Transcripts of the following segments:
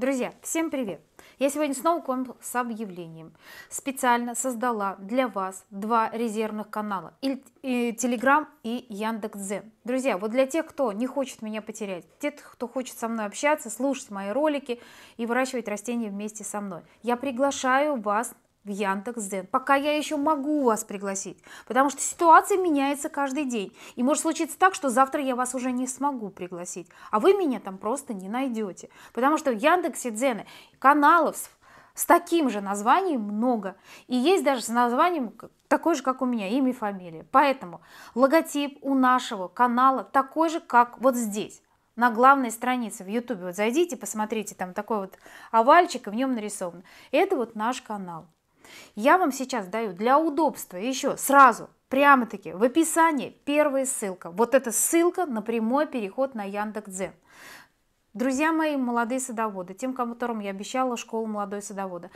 Друзья, всем привет! Я сегодня снова к вам с объявлением. Специально создала для вас два резервных канала, и Телеграм и Яндекс.Дзен. Друзья, вот для тех, кто не хочет меня потерять, те, кто хочет со мной общаться, слушать мои ролики и выращивать растения вместе со мной, я приглашаю вас в Яндекс.Дзен. Пока я еще могу вас пригласить, потому что ситуация меняется каждый день. И может случиться так, что завтра я вас уже не смогу пригласить, а вы меня там просто не найдете. Потому что в Яндексе Дзены каналов с таким же названием много. И есть даже с названием такой же, как у меня, имя и фамилия. Поэтому логотип у нашего канала такой же, как вот здесь на главной странице в YouTube. Вот зайдите, посмотрите, там такой вот овальчик, и в нем нарисовано. Это вот наш канал. Я вам сейчас даю для удобства еще сразу, прямо-таки в описании первая ссылка. Вот эта ссылка на прямой переход на Яндекс.Дзен. Друзья мои, молодые садоводы, тем, которым я обещала школу молодой садовода,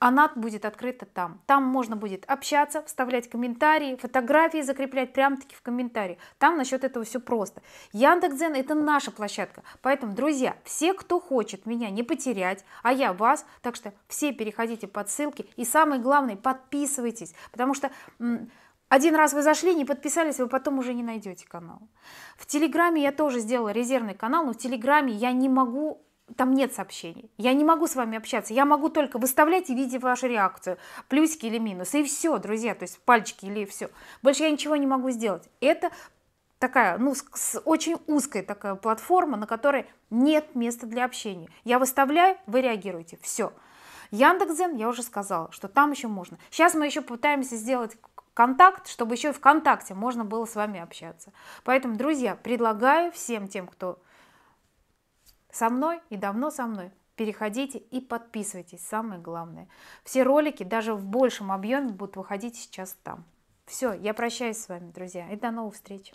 она будет открыта там. Там можно будет общаться, вставлять комментарии, фотографии закреплять прямо-таки в комментарии. Там насчет этого все просто. Яндекс.Дзен – это наша площадка. Поэтому, друзья, все, кто хочет меня не потерять, а я вас, так что все переходите по ссылке. И самое главное, подписывайтесь, потому что один раз вы зашли, не подписались, вы потом уже не найдете канал. В Телеграме я тоже сделала резервный канал, но в Телеграме я не могу там нет сообщений. Я не могу с вами общаться. Я могу только выставлять и видеть вашу реакцию. Плюсики или минусы. И все, друзья. То есть пальчики или все. Больше я ничего не могу сделать. Это такая, ну, с, очень узкая такая платформа, на которой нет места для общения. Я выставляю, вы реагируете. Все. Яндекс.Зен, я уже сказала, что там еще можно. Сейчас мы еще пытаемся сделать контакт, чтобы еще и ВКонтакте можно было с вами общаться. Поэтому, друзья, предлагаю всем тем, кто со мной и давно со мной, переходите и подписывайтесь, самое главное. Все ролики даже в большем объеме будут выходить сейчас там. Все, я прощаюсь с вами, друзья, и до новых встреч.